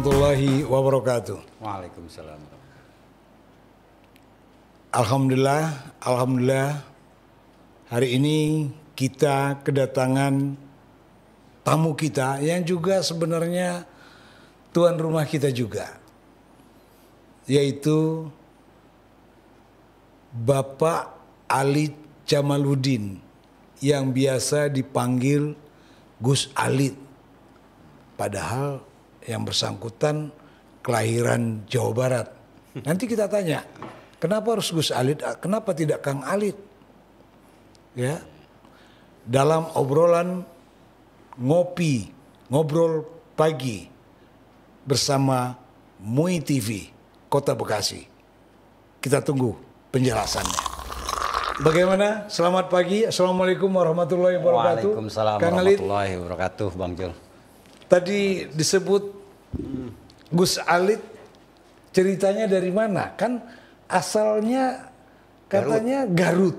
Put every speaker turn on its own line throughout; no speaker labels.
warahmatullahi wabarakatuh.
Waalaikumsalam.
Alhamdulillah, alhamdulillah hari ini kita kedatangan tamu kita yang juga sebenarnya tuan rumah kita juga yaitu Bapak Ali Jamaluddin yang biasa dipanggil Gus Alit. Padahal yang bersangkutan kelahiran Jawa Barat. Nanti kita tanya, kenapa harus Gus Alit Kenapa tidak Kang Alit Ya, dalam obrolan ngopi, ngobrol pagi bersama MUI TV Kota Bekasi. Kita tunggu penjelasannya. Bagaimana? Selamat pagi. Assalamualaikum warahmatullahi wabarakatuh. Waalaikumsalam Kang warahmatullahi
wabarakatuh, Bang Jul.
Tadi disebut Gus Alit ceritanya dari mana? Kan asalnya katanya Garut.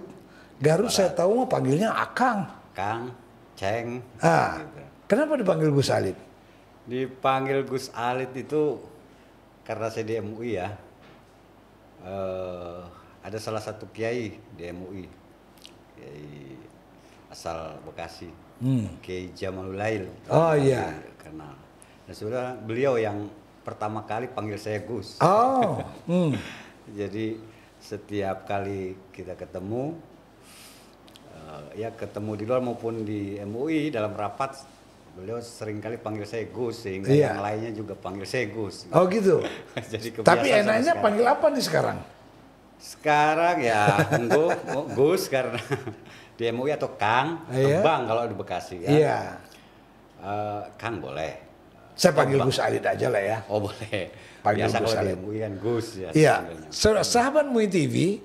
Garut, Garut ah. saya tahu mah panggilnya Akang. Kang,
Ceng. Ah, gitu.
kenapa dipanggil Gus Alit?
Dipanggil Gus Alit itu karena saya di MUI ya. Uh, ada salah satu kiai di MUI, kiai asal Bekasi, hmm. Kiai Jamalulail. Oh iya. Kenal Nah, sebenarnya beliau yang pertama kali panggil saya Gus. Oh. hmm. Jadi setiap kali kita ketemu, uh, ya ketemu di luar maupun di MUI dalam rapat, beliau sering kali panggil saya Gus sehingga iya. yang lainnya juga panggil saya Gus. Oh gitu. Jadi Tapi enaknya panggil apa nih sekarang? Sekarang ya Gu, Gus karena di MUI atau Kang, iya. Bang kalau di Bekasi. Ya. Iya. Uh, Kang boleh. Saya panggil Gus Alit aja lah ya. Oh boleh. Panggil Biasa Gus Alit. Gus ya. Iya.
Sahabat Mui TV,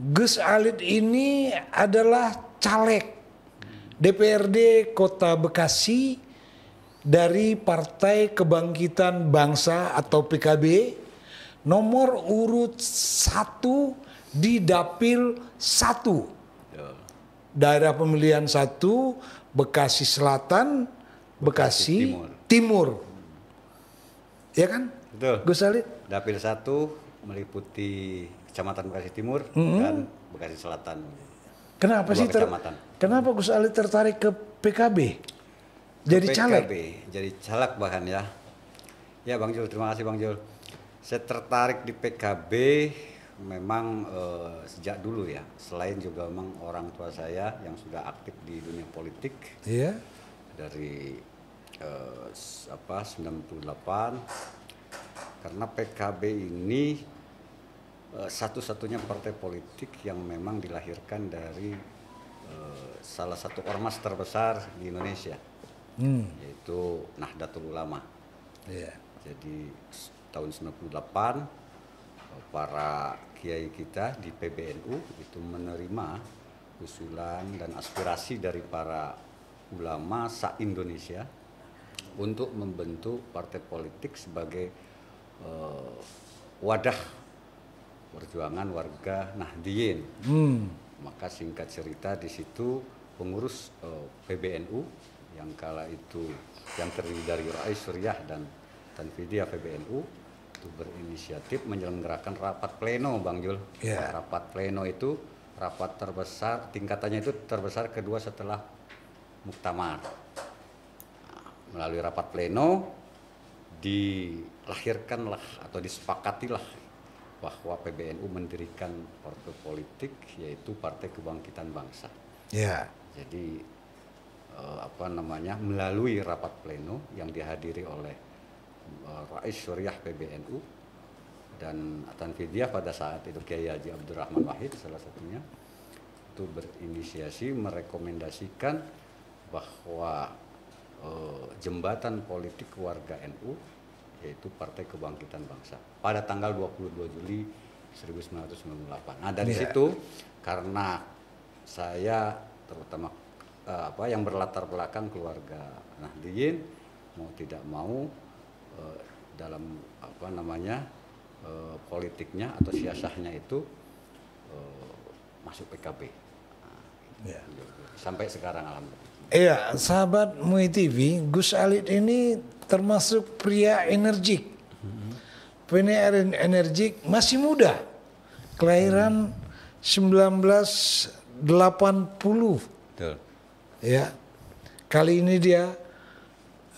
Gus Alit ini adalah caleg DPRD Kota Bekasi dari Partai Kebangkitan Bangsa atau PKB nomor urut satu di dapil satu daerah pemilihan satu Bekasi Selatan Bekasi, Timur. Timur.
Ya kan? Betul. Gus Salit. Dapil 1 meliputi Kecamatan Bekasi Timur mm -hmm. dan Bekasi Selatan.
Kenapa sih ter kecamatan. Kenapa Gus Ali tertarik ke PKB?
Jadi caleg. PKB, caleg. Jadi caleg bahkan ya. Ya Bang Jul, terima kasih Bang Jul. Saya tertarik di PKB memang eh, sejak dulu ya. Selain juga memang orang tua saya yang sudah aktif di dunia politik. Iya. Yeah dari eh, apa 98 karena PKB ini eh, satu-satunya partai politik yang memang dilahirkan dari eh, salah satu ormas terbesar di Indonesia hmm. yaitu Nahdlatul Ulama. Yeah. Jadi tahun 98 eh, para kiai kita di PBNU itu menerima usulan dan aspirasi dari para ulama sa indonesia untuk membentuk partai politik sebagai uh, wadah perjuangan warga Nahdien. Hmm. Maka singkat cerita di situ pengurus uh, eh, PBNU yang kala itu yang terdiri dari Rai Suryah dan Tanfidia PBNU itu berinisiatif menyelenggarakan rapat pleno Bang Jul. Yeah. Rapat pleno itu rapat terbesar tingkatannya itu terbesar kedua setelah muktamar. Nah, melalui rapat pleno dilahirkanlah atau disepakatilah bahwa PBNU mendirikan partai politik yaitu Partai Kebangkitan Bangsa. Ya. Jadi eh, apa namanya melalui rapat pleno yang dihadiri oleh eh, Rais Syuriah PBNU dan Atan Fidya pada saat itu Kiai Haji Abdurrahman Wahid salah satunya itu berinisiasi merekomendasikan bahwa eh, jembatan politik warga NU yaitu Partai Kebangkitan Bangsa pada tanggal 22 Juli 1998. Nah dari yeah. situ karena saya terutama eh, apa yang berlatar belakang keluarga Nahdliyin mau tidak mau eh, dalam apa namanya eh, politiknya atau siasahnya itu eh, masuk PKB. Nah, iya. Sampai sekarang alhamdulillah.
Iya, sahabat Mui TV, Gus Alit ini termasuk pria energik. Pria energik, masih muda. Kelahiran 1980. Betul. Ya. Kali ini dia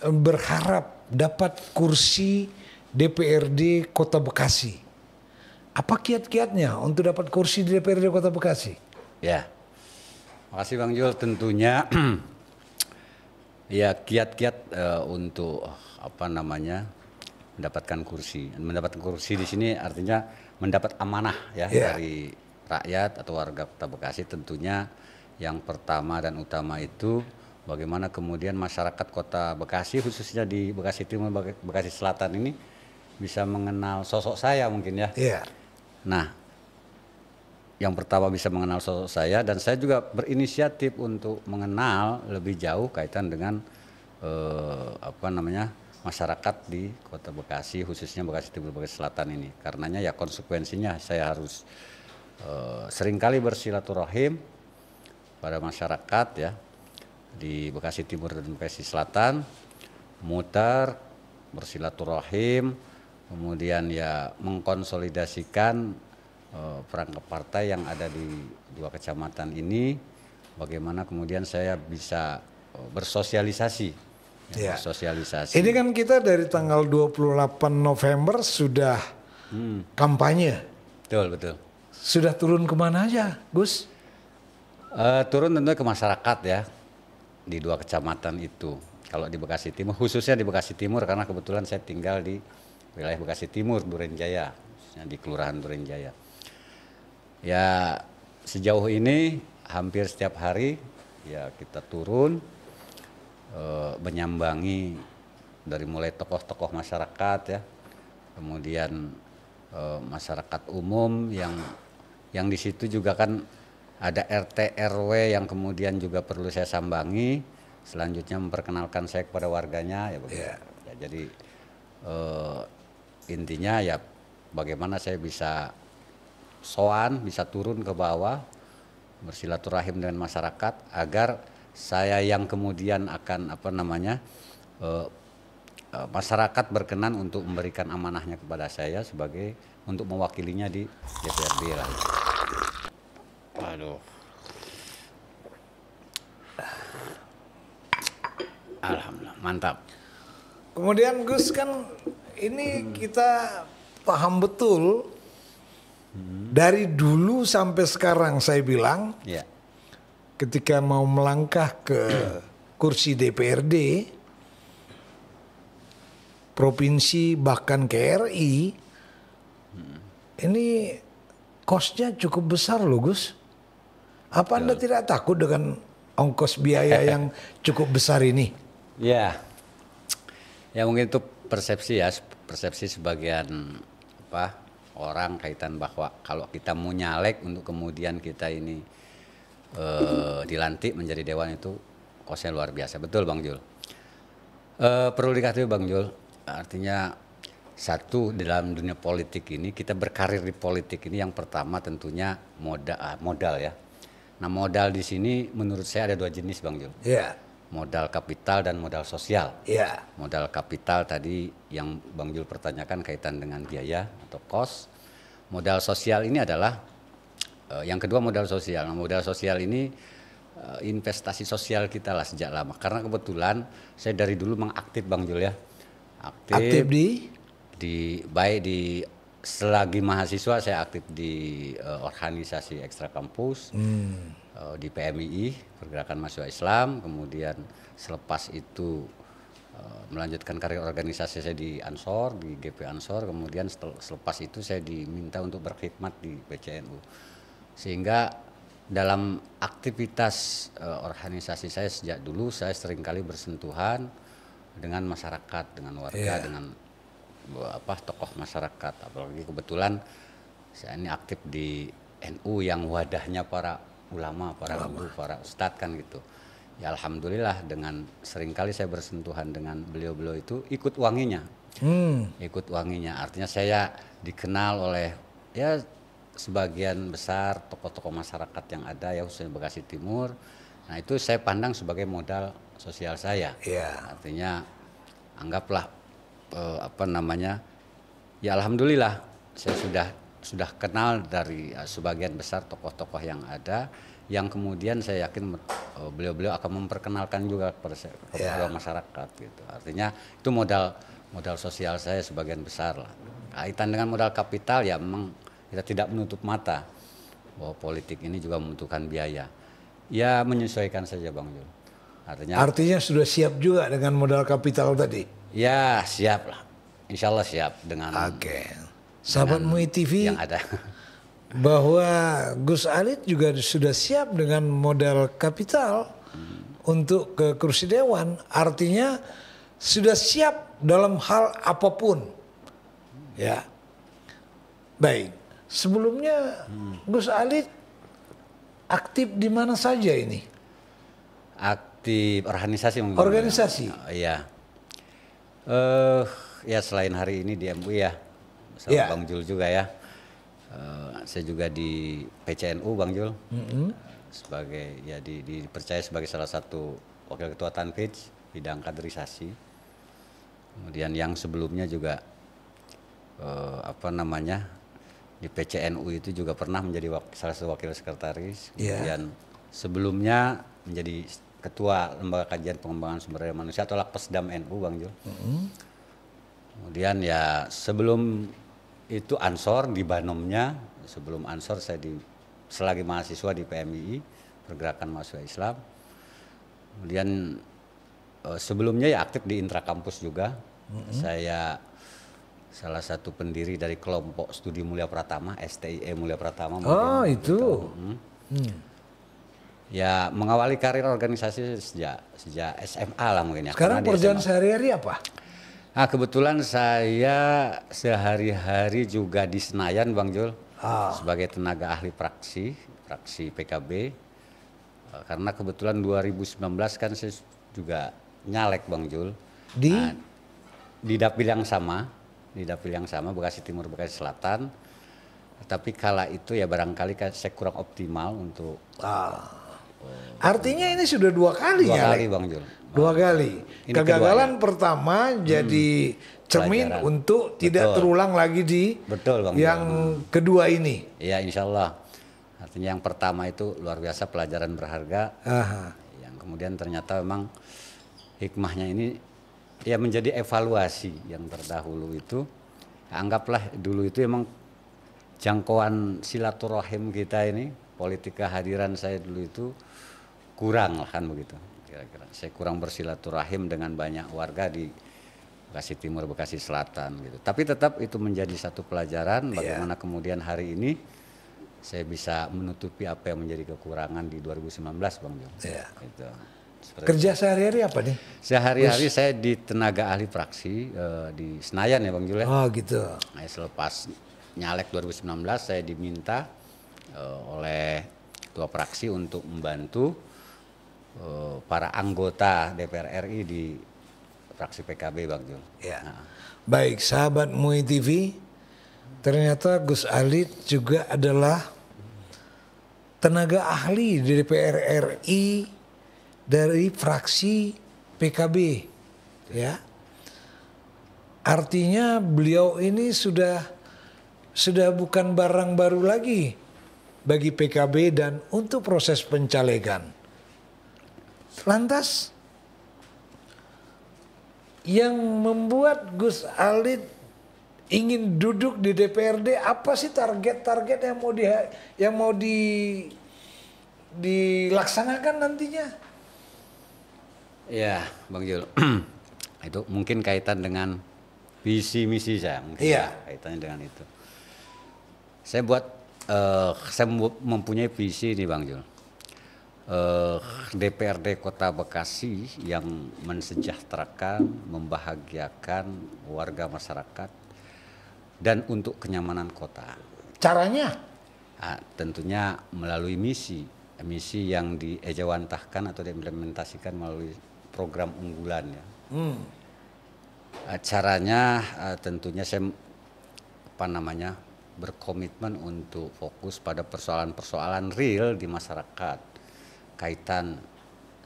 eh, berharap dapat kursi DPRD Kota Bekasi. Apa kiat-kiatnya untuk dapat kursi di DPRD Kota Bekasi?
Ya. Makasih Bang Jul tentunya Ya kiat-kiat uh, untuk apa namanya mendapatkan kursi. Mendapatkan kursi di sini artinya mendapat amanah ya yeah. dari rakyat atau warga Kota Bekasi tentunya yang pertama dan utama itu bagaimana kemudian masyarakat Kota Bekasi khususnya di Bekasi Timur Bekasi Selatan ini bisa mengenal sosok saya mungkin ya. Yeah. Nah, yang pertama bisa mengenal sosok saya dan saya juga berinisiatif untuk mengenal lebih jauh kaitan dengan eh, apa namanya masyarakat di Kota Bekasi khususnya Bekasi Timur Bekasi Selatan ini. Karenanya ya konsekuensinya saya harus eh, seringkali bersilaturahim pada masyarakat ya di Bekasi Timur dan Bekasi Selatan mutar bersilaturahim kemudian ya mengkonsolidasikan Eh, perangkap partai yang ada di dua kecamatan ini bagaimana kemudian saya bisa eh, bersosialisasi ya, ya. sosialisasi. Ini
kan kita dari tanggal 28 November sudah hmm. kampanye. Betul, betul. Sudah turun kemana aja, Gus?
Uh, turun tentunya ke masyarakat ya di dua kecamatan itu. Kalau di Bekasi Timur, khususnya di Bekasi Timur karena kebetulan saya tinggal di wilayah Bekasi Timur, Durenjaya, di Kelurahan Durenjaya ya sejauh ini hampir setiap hari ya kita turun e, menyambangi dari mulai tokoh-tokoh masyarakat ya kemudian e, masyarakat umum yang yang di situ juga kan ada RT RW yang kemudian juga perlu saya sambangi selanjutnya memperkenalkan saya kepada warganya ya, yeah. ya jadi e, intinya ya bagaimana saya bisa soan bisa turun ke bawah bersilaturahim dengan masyarakat agar saya yang kemudian akan apa namanya e, masyarakat berkenan untuk memberikan amanahnya kepada saya sebagai untuk mewakilinya di DPRD lah. Aduh. Alhamdulillah, mantap.
Kemudian Gus kan ini kita paham betul dari dulu sampai sekarang saya bilang ya. ketika mau melangkah ke kursi DPRD provinsi bahkan KRI hmm. ini kosnya cukup besar loh Gus. Apa Anda tidak takut dengan ongkos biaya yang cukup besar ini?
Ya, ya mungkin itu persepsi ya, persepsi sebagian apa orang kaitan bahwa kalau kita mau nyalek untuk kemudian kita ini e, dilantik menjadi dewan itu kosnya luar biasa betul Bang Jul e, perlu dikatakan Bang Jul artinya satu dalam dunia politik ini kita berkarir di politik ini yang pertama tentunya modal ah, modal ya nah modal di sini menurut saya ada dua jenis Bang Jul iya yeah modal kapital dan modal sosial. Iya. Yeah. Modal kapital tadi yang Bang Jul pertanyakan kaitan dengan biaya atau cost modal sosial ini adalah uh, yang kedua modal sosial. Nah, modal sosial ini uh, investasi sosial kita lah sejak lama. Karena kebetulan saya dari dulu mengaktif Bang Jul ya. Aktif, aktif di di baik di selagi mahasiswa saya aktif di uh, organisasi ekstra kampus hmm. uh, di PMII Pergerakan Mahasiswa Islam. Kemudian selepas itu Eh, melanjutkan karir organisasi saya di Ansor, di GP Ansor, kemudian selepas itu saya diminta untuk berkhidmat di PCNU. Sehingga dalam aktivitas uh, organisasi saya sejak dulu saya seringkali bersentuhan dengan masyarakat, dengan warga, yeah. dengan eh, apa tokoh masyarakat. Apalagi kebetulan saya ini aktif di NU yang wadahnya para ulama, para guru, para ustadz kan gitu ya alhamdulillah dengan seringkali saya bersentuhan dengan beliau-beliau itu ikut wanginya hmm. ikut wanginya artinya saya dikenal oleh ya sebagian besar tokoh-tokoh masyarakat yang ada ya khususnya Bekasi Timur nah itu saya pandang sebagai modal sosial saya yeah. artinya anggaplah eh, apa namanya ya alhamdulillah saya sudah sudah kenal dari uh, sebagian besar tokoh-tokoh yang ada yang kemudian saya yakin eh, beliau-beliau akan memperkenalkan juga kepada, kepada yeah. masyarakat gitu. Artinya itu modal modal sosial saya sebagian besar lah. Kaitan dengan modal kapital ya memang kita tidak menutup mata bahwa politik ini juga membutuhkan biaya. Ya menyesuaikan saja Bang Jul. Artinya Artinya
sudah siap juga dengan modal kapital tadi.
Ya, siap lah. Insya Allah siap dengan Oke. Okay. Sahabat Mui TV yang ada. bahwa
Gus Alit juga sudah siap dengan modal kapital untuk ke kursi dewan, artinya sudah siap dalam hal apapun. Ya. Baik. Sebelumnya hmm. Gus Alit aktif di mana saja ini?
Aktif organisasi mungkin. Organisasi. Oh, iya. Eh uh, ya selain hari ini di MUI ya. Sama ya. Bang Jul juga ya. Eh, saya juga di PCNU Bang Jul mm -hmm. sebagai ya di, dipercaya sebagai salah satu wakil ketua Tanfitch bidang kaderisasi. Kemudian yang sebelumnya juga uh, apa namanya di PCNU itu juga pernah menjadi wak, salah satu wakil sekretaris. Iya. Kemudian yeah. sebelumnya menjadi ketua lembaga kajian pengembangan sumber daya manusia atau Lakpesdam NU Bang Jul. Mm -hmm. Kemudian ya sebelum itu ansor di Banomnya sebelum ansor saya di selagi mahasiswa di PMII pergerakan mahasiswa Islam kemudian eh, sebelumnya ya aktif di intra kampus juga mm-hmm. saya salah satu pendiri dari kelompok studi Mulia Pratama STIE Mulia Pratama oh itu, itu. Hmm. Hmm. ya mengawali karir organisasi sejak sejak SMA lah mungkin ya sekarang pekerjaan
sehari-hari apa
Ah kebetulan saya sehari-hari juga di Senayan Bang Jul ah. sebagai tenaga ahli praksi, praksi PKB. Eh, karena kebetulan 2019 kan saya juga nyalek Bang Jul. Di nah, di dapil yang sama, di dapil yang sama Bekasi Timur Bekasi Selatan. Tapi kala itu ya barangkali kan saya kurang optimal untuk
ah. Eh, Artinya ini sudah dua kali dua ya? Dua kali Bang Jul dua kali. Ini Kegagalan keduanya. pertama hmm. jadi hmm. cermin Pelajaran. untuk Betul. tidak terulang lagi di
Betul, Bang yang Bang. kedua ini. Ya insya Allah. Artinya yang pertama itu luar biasa pelajaran berharga. Aha. Yang kemudian ternyata memang hikmahnya ini ya menjadi evaluasi yang terdahulu itu. Anggaplah dulu itu memang jangkauan silaturahim kita ini, politik kehadiran saya dulu itu kurang lah kan begitu kira-kira. Saya kurang bersilaturahim dengan banyak warga di Bekasi Timur, Bekasi Selatan gitu. Tapi tetap itu menjadi satu pelajaran iya. bagaimana yeah. kemudian hari ini saya bisa menutupi apa yang menjadi kekurangan di 2019, Bang Jo. Yeah. Gitu. Seperti Kerja
sehari-hari apa nih? Sehari-hari
saya di tenaga ahli praksi uh, di Senayan ya Bang Jule. Ya? Oh gitu. Nah, selepas nyalek 2019 saya diminta uh, oleh ketua praksi untuk membantu Eh, para anggota DPR RI di fraksi PKB Bang Jul. Ya. Nah.
Baik, sahabat MUI TV, ternyata Gus Ali juga adalah tenaga ahli di DPR RI dari fraksi PKB. Ya. Artinya beliau ini sudah sudah bukan barang baru lagi bagi PKB dan untuk proses pencalegan. Lantas yang membuat Gus Alit ingin duduk di DPRD apa sih target-target yang mau di yang mau di dilaksanakan nantinya? Ya,
Bang Jul. itu mungkin kaitan dengan visi misi saya mungkin. Iya. Ya, kaitannya dengan itu. Saya buat uh, saya mempunyai visi nih Bang Jul eh, DPRD Kota Bekasi yang mensejahterakan, membahagiakan warga masyarakat dan untuk kenyamanan kota. Caranya? Nah, tentunya melalui misi, misi yang diejawantahkan atau diimplementasikan melalui program unggulan ya. Hmm. Ah, caranya ah, tentunya saya apa namanya berkomitmen untuk fokus pada persoalan-persoalan real di masyarakat kaitan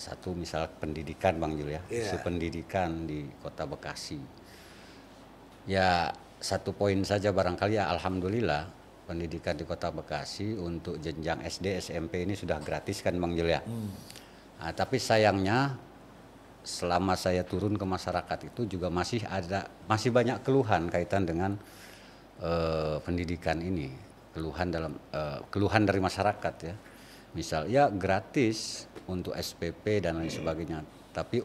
satu misal pendidikan Bang Jul ya, yeah. isu pendidikan di Kota Bekasi. Ya satu poin saja barangkali ya alhamdulillah pendidikan di Kota Bekasi untuk jenjang SD SMP ini sudah gratis kan Bang Jul ya. Hmm. Nah, tapi sayangnya selama saya turun ke masyarakat itu juga masih ada masih banyak keluhan kaitan dengan uh, pendidikan ini, keluhan dalam uh, keluhan dari masyarakat ya Misal ya gratis untuk SPP dan lain sebagainya. Tapi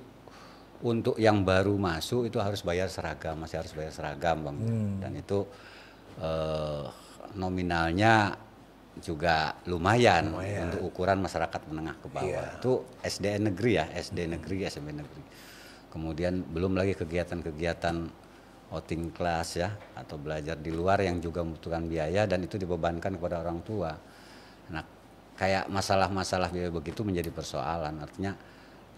untuk yang baru masuk itu harus bayar seragam, masih harus bayar seragam bang. Hmm. Dan itu eh, nominalnya juga lumayan, lumayan untuk ukuran masyarakat menengah ke bawah. Yeah. Itu SDN negeri ya, SD hmm. negeri, SMP negeri. Kemudian belum lagi kegiatan-kegiatan outing class ya atau belajar di luar yang juga membutuhkan biaya dan itu dibebankan kepada orang tua. Nah, kayak masalah-masalah begitu menjadi persoalan. Artinya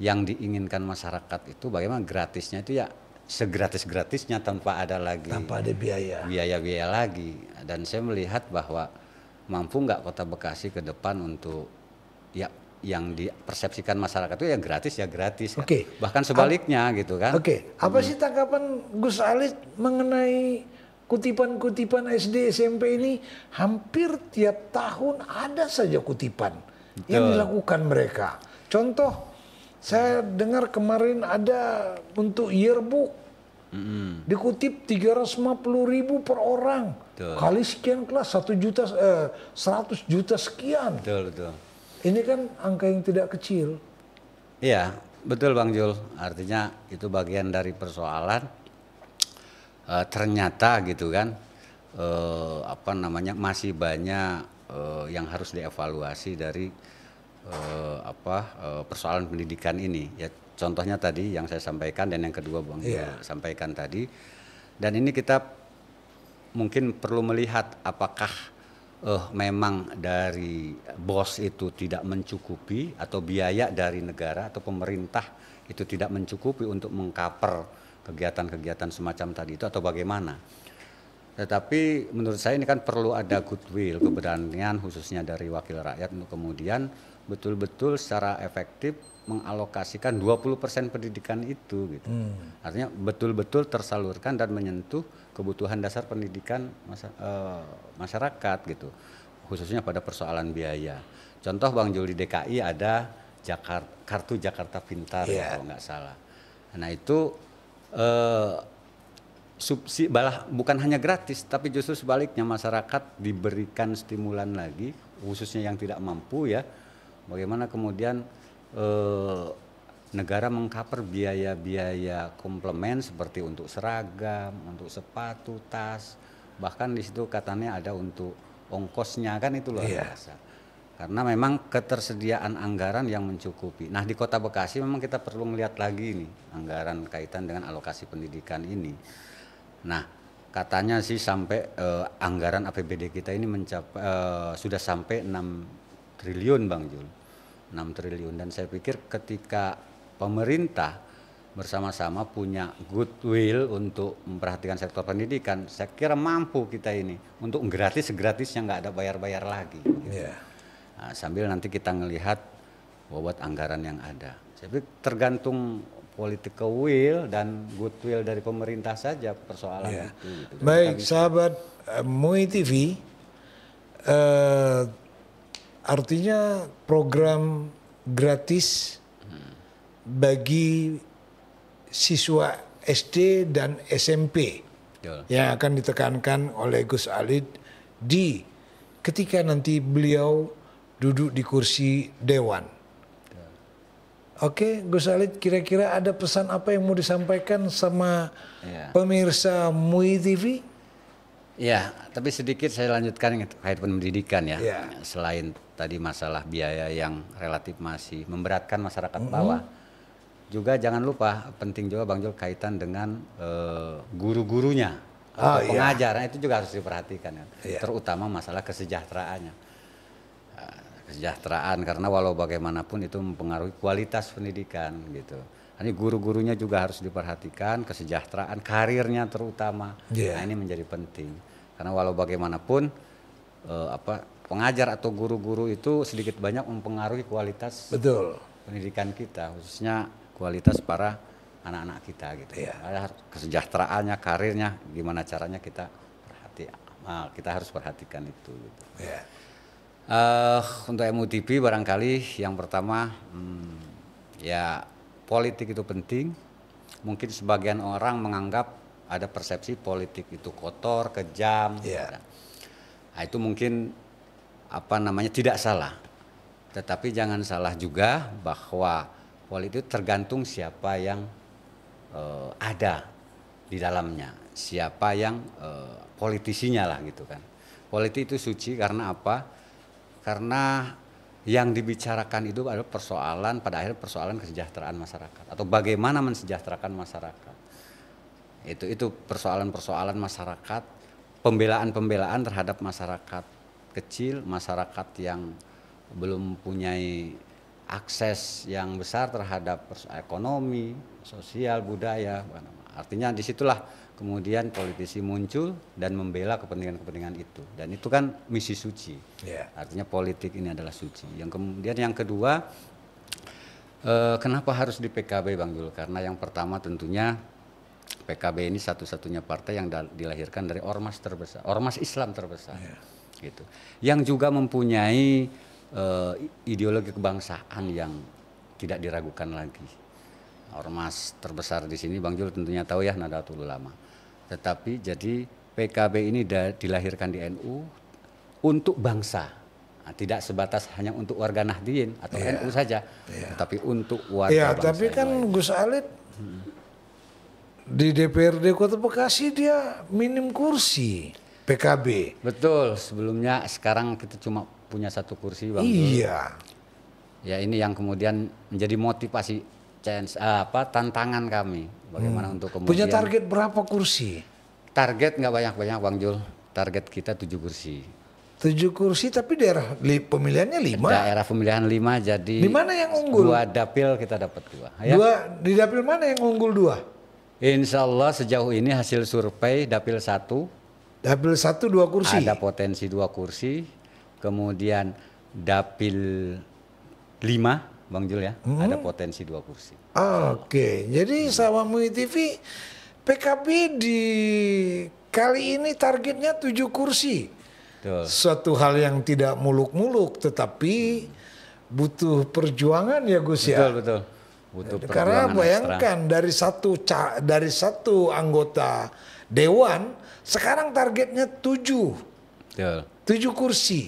yang diinginkan masyarakat itu bagaimana gratisnya itu ya segratis-gratisnya tanpa ada lagi tanpa ada biaya biaya-biaya lagi dan saya melihat bahwa mampu nggak kota Bekasi ke depan untuk ya yang dipersepsikan masyarakat itu ya gratis ya gratis okay. kan? bahkan sebaliknya A gitu kan oke okay. apa hmm. sih
tanggapan Gus Ali mengenai kutipan-kutipan SD SMP ini hampir tiap tahun ada saja kutipan Betul. yang dilakukan mereka. Contoh, saya dengar kemarin ada untuk yearbook mm-hmm. dikutip 350 ribu per orang Betul. kali sekian kelas satu juta eh, 100 juta sekian. Betul, betul. Ini kan angka yang tidak kecil.
Iya, betul Bang Jul. Artinya itu bagian dari persoalan uh, ternyata gitu kan uh, apa namanya masih banyak uh, yang harus dievaluasi dari uh, apa uh, persoalan pendidikan ini ya contohnya tadi yang saya sampaikan dan yang kedua Bang yeah. sampaikan tadi dan ini kita mungkin perlu melihat apakah uh, memang dari bos itu tidak mencukupi atau biaya dari negara atau pemerintah itu tidak mencukupi untuk mengcover kegiatan-kegiatan semacam tadi itu atau bagaimana. Tetapi menurut saya ini kan perlu ada goodwill, keberanian khususnya dari wakil rakyat untuk kemudian betul-betul secara efektif mengalokasikan 20% pendidikan itu gitu. Hmm. Artinya betul-betul tersalurkan dan menyentuh kebutuhan dasar pendidikan masa, e, masyarakat gitu. Khususnya pada persoalan biaya. Contoh Bang Juli DKI ada Jakarta, kartu Jakarta Pintar yeah. kalau nggak salah. Nah itu uh, eh, subsidi balah bukan hanya gratis tapi justru sebaliknya masyarakat diberikan stimulan lagi khususnya yang tidak mampu ya bagaimana kemudian eh, negara mengcover biaya-biaya komplement seperti untuk seragam, untuk sepatu, tas, bahkan di situ katanya ada untuk ongkosnya kan itu loh. Yeah karena memang ketersediaan anggaran yang mencukupi. Nah di Kota Bekasi memang kita perlu melihat lagi nih anggaran kaitan dengan alokasi pendidikan ini. Nah katanya sih sampai eh, anggaran APBD kita ini mencapai eh, sudah sampai 6 triliun Bang Jul. 6 triliun dan saya pikir ketika pemerintah bersama-sama punya goodwill untuk memperhatikan sektor pendidikan, saya kira mampu kita ini untuk gratis gratisnya nggak ada bayar-bayar lagi. Yeah. Nah, sambil nanti kita melihat bobot anggaran yang ada. Jadi tergantung political will dan goodwill dari pemerintah saja persoalan ya. Iya. itu. Gitu. Baik,
sahabat eh, MUI TV, uh, eh, artinya program gratis hmm. bagi siswa SD dan SMP Betul. yang akan ditekankan oleh Gus Alid di ketika nanti beliau duduk di kursi dewan. Oke, okay, Gus alit kira-kira ada pesan apa yang mau disampaikan sama ya. pemirsa MUI TV?
Ya, tapi sedikit saya lanjutkan kaitan pendidikan ya. ya. Selain tadi masalah biaya yang relatif masih memberatkan masyarakat mm -hmm. bawah, juga jangan lupa penting juga Bang Jul kaitan dengan uh, guru-gurunya oh, atau iya. pengajar. Nah, itu juga harus diperhatikan ya. Iya. Terutama masalah kesejahteraannya kesejahteraan karena walau bagaimanapun itu mempengaruhi kualitas pendidikan gitu. Ini guru-gurunya juga harus diperhatikan kesejahteraan karirnya terutama. Yeah. Nah, ini menjadi penting karena walau bagaimanapun eh, apa pengajar atau guru-guru itu sedikit banyak mempengaruhi kualitas betul pendidikan kita khususnya kualitas para anak-anak kita gitu. Yeah. kesejahteraannya, karirnya, gimana caranya kita perhati, ah, kita harus perhatikan itu. Gitu. Yeah. Uh, untuk MUTB barangkali yang pertama hmm, ya politik itu penting. Mungkin sebagian orang menganggap ada persepsi politik itu kotor, kejam. Gitu yeah. Kan. Nah, itu mungkin apa namanya tidak salah. Tetapi jangan salah juga bahwa politik itu tergantung siapa yang uh, ada di dalamnya, siapa yang uh, politisinya lah gitu kan. Politik itu suci karena apa? karena yang dibicarakan itu adalah persoalan pada akhirnya persoalan kesejahteraan masyarakat atau bagaimana mensejahterakan masyarakat itu itu persoalan-persoalan masyarakat pembelaan-pembelaan terhadap masyarakat kecil masyarakat yang belum punya akses yang besar terhadap ekonomi sosial budaya artinya disitulah kemudian politisi muncul dan membela kepentingan-kepentingan itu dan itu kan misi suci yeah. artinya politik ini adalah suci yang kemudian yang kedua eh, kenapa harus di PKB Bang Jul karena yang pertama tentunya PKB ini satu-satunya partai yang dilahirkan dari ormas terbesar ormas Islam terbesar yeah. gitu yang juga mempunyai eh, ideologi kebangsaan yang tidak diragukan lagi ormas terbesar di sini Bang Jul tentunya tahu ya Nadatul Ulama tetapi jadi PKB ini dilahirkan di NU untuk bangsa. Nah, tidak sebatas hanya untuk warga Nahdien atau yeah. NU saja, yeah. Iya. tapi untuk warga yeah, bangsa. tapi
kan lain. Gus Alit
hmm. di DPRD Kota Bekasi dia minim kursi PKB. Betul, sebelumnya sekarang kita cuma punya satu kursi, Bang. Iya. Ya ini yang kemudian menjadi motivasi chance eh, apa tantangan kami Bagaimana hmm. untuk kemudian punya target berapa kursi? Target nggak banyak-banyak Bang Jul. Target kita tujuh kursi. Tujuh kursi tapi daerah li, pemilihannya lima. Daerah pemilihan lima jadi. Di mana yang unggul? Dua dapil kita dapat dua. Ya? Dua di dapil mana yang unggul dua? Insya Allah sejauh ini hasil survei dapil satu. Dapil satu dua kursi. Ada potensi dua kursi. Kemudian dapil lima Bang Jul ya, hmm. ada potensi dua kursi.
Oke, okay. jadi hmm. sama MUI TV PKB di kali ini targetnya tujuh kursi. Betul. Suatu hal yang tidak muluk-muluk tetapi hmm. butuh perjuangan ya Gus ya. Betul, betul.
Butuh Karena bayangkan
dari satu dari satu anggota dewan sekarang targetnya tujuh. Betul. Tujuh kursi.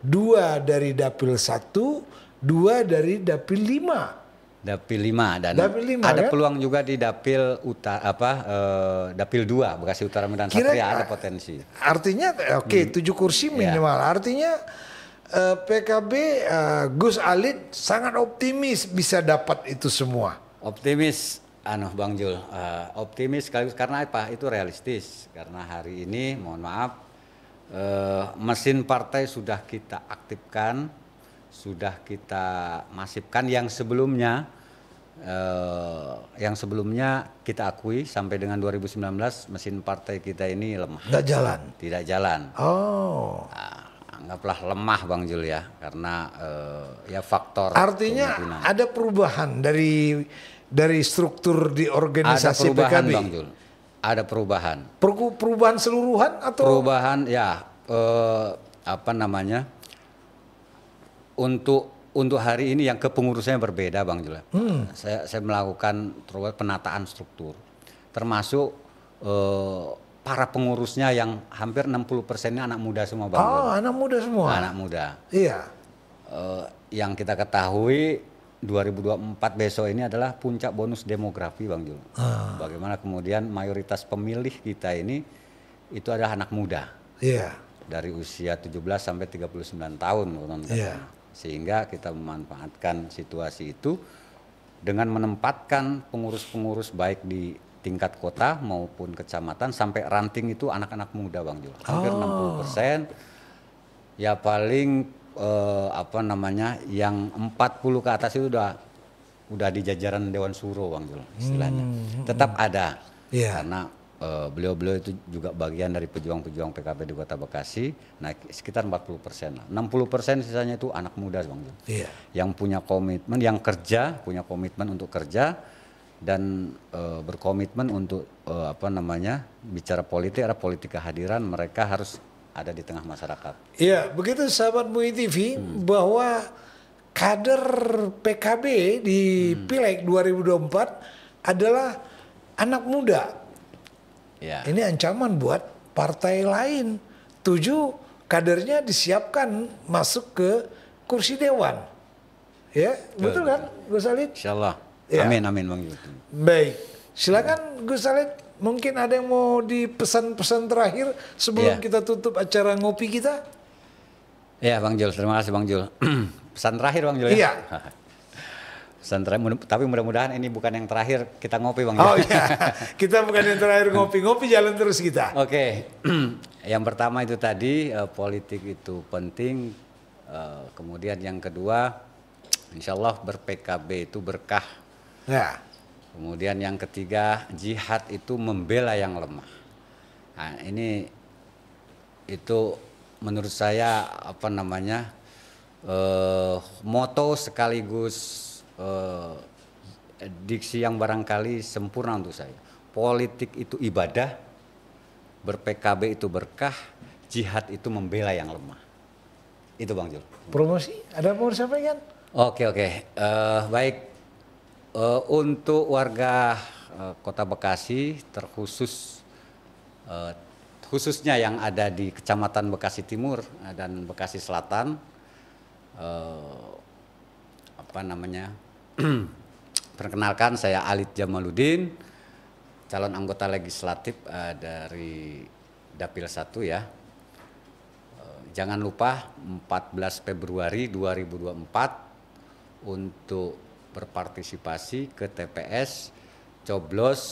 Dua dari dapil satu, dua dari dapil lima.
Dapil lima dan dapil lima, ada kan? peluang juga di dapil utara apa eh, dapil dua Bekasi Utara Medan Kira, Satria ada potensi.
Artinya oke okay, hmm. tujuh kursi ya. minimal. Yeah. Artinya eh, PKB
eh, Gus Alit sangat optimis bisa dapat itu semua. Optimis anu Bang Jul, uh, optimis karena apa? Itu realistis. Karena hari ini mohon maaf uh, mesin partai sudah kita aktifkan sudah kita masifkan yang sebelumnya eh, yang sebelumnya kita akui sampai dengan 2019 mesin partai kita ini lemah. Tidak jalan. Tidak jalan.
Oh.
Nah, anggaplah lemah Bang Jul ya karena eh, ya faktor. Artinya
ada perubahan dari dari struktur di organisasi ada perubahan, PKB. Bang Jul.
Ada perubahan. Per perubahan seluruhan atau? Perubahan ya eh, apa namanya? untuk untuk hari ini yang kepengurusannya berbeda Bang Jula. Hmm. Saya saya melakukan terus penataan struktur termasuk eh, para pengurusnya yang hampir 60 persennya anak muda semua Bang. Oh, anak
muda semua. Anak muda. Iya.
Eh, yang kita ketahui 2024 besok ini adalah puncak bonus demografi Bang Jul. Ah. Bagaimana kemudian mayoritas pemilih kita ini itu adalah anak muda. Iya. Dari usia 17 sampai 39 tahun. Iya. Yeah. Sehingga kita memanfaatkan situasi itu dengan menempatkan pengurus-pengurus baik di tingkat kota maupun kecamatan sampai ranting itu anak-anak muda Bang Jul. Hampir oh. 60 persen. Ya paling eh, apa namanya yang 40 ke atas itu udah udah di jajaran Dewan Suro Bang Jul istilahnya. Hmm. hmm Tetap hmm. ada. Yeah. Karena Eh, beliau-beliau itu juga bagian dari pejuang-pejuang PKB di Kota Bekasi. Nah, sekitar 40 persen. 60 persen sisanya itu anak muda, Bang. Iya. Yang punya komitmen, yang kerja, punya komitmen untuk kerja dan uh, berkomitmen untuk uh, apa namanya bicara politik ada politik kehadiran mereka harus ada di tengah masyarakat.
Iya, begitu sahabat Mui TV hmm. bahwa kader PKB di hmm. Pileg 2024 adalah anak muda Ya. Ini ancaman buat partai lain. Tujuh kadernya disiapkan masuk ke kursi dewan. Ya, betul, betul kan, Gus Insya
Insyaallah. Ya. Amin, amin, Bang.
Baik, silakan Gus Alid. Mungkin ada yang mau dipesan-pesan terakhir sebelum ya. kita tutup acara ngopi kita?
Ya, Bang Jul. Terima kasih, Bang Jul. Pesan terakhir, Bang Jul. Ya. Iya. Pesan tapi mudah-mudahan ini bukan yang terakhir kita ngopi bang. Oh iya, kita bukan yang terakhir ngopi, ngopi jalan terus kita. Oke, okay. yang pertama itu tadi eh, politik itu penting. Eh, kemudian yang kedua, insya Allah berPKB itu berkah. Ya. Kemudian yang ketiga, jihad itu membela yang lemah. Nah, ini itu menurut saya apa namanya uh, moto sekaligus Eh, eh, diksi yang barangkali sempurna untuk saya. Politik itu ibadah, berPKB itu berkah, jihad itu membela yang lemah. Itu Bang Jul.
Promosi? Ada mau disampaikan?
Oke oke, uh, baik. Uh, untuk warga uh, Kota Bekasi, terkhusus uh, khususnya yang ada di Kecamatan Bekasi Timur dan Bekasi Selatan, uh, apa namanya Perkenalkan saya Alit Jamaluddin, calon anggota legislatif uh, dari Dapil 1 ya. Uh, jangan lupa 14 Februari 2024 untuk berpartisipasi ke TPS coblos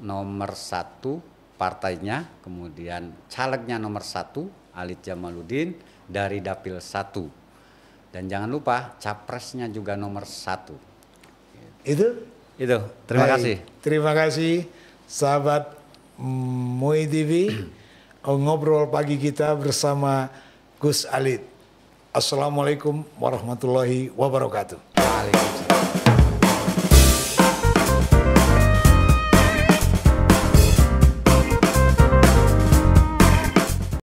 nomor 1 partainya, kemudian calegnya nomor 1 Alit Jamaluddin dari dapil 1. Dan jangan lupa capresnya juga nomor 1. Itu? Itu. Terima Baik. kasih.
Terima kasih sahabat Moi TV eh, ngobrol pagi kita bersama Gus Alit. Assalamualaikum warahmatullahi wabarakatuh.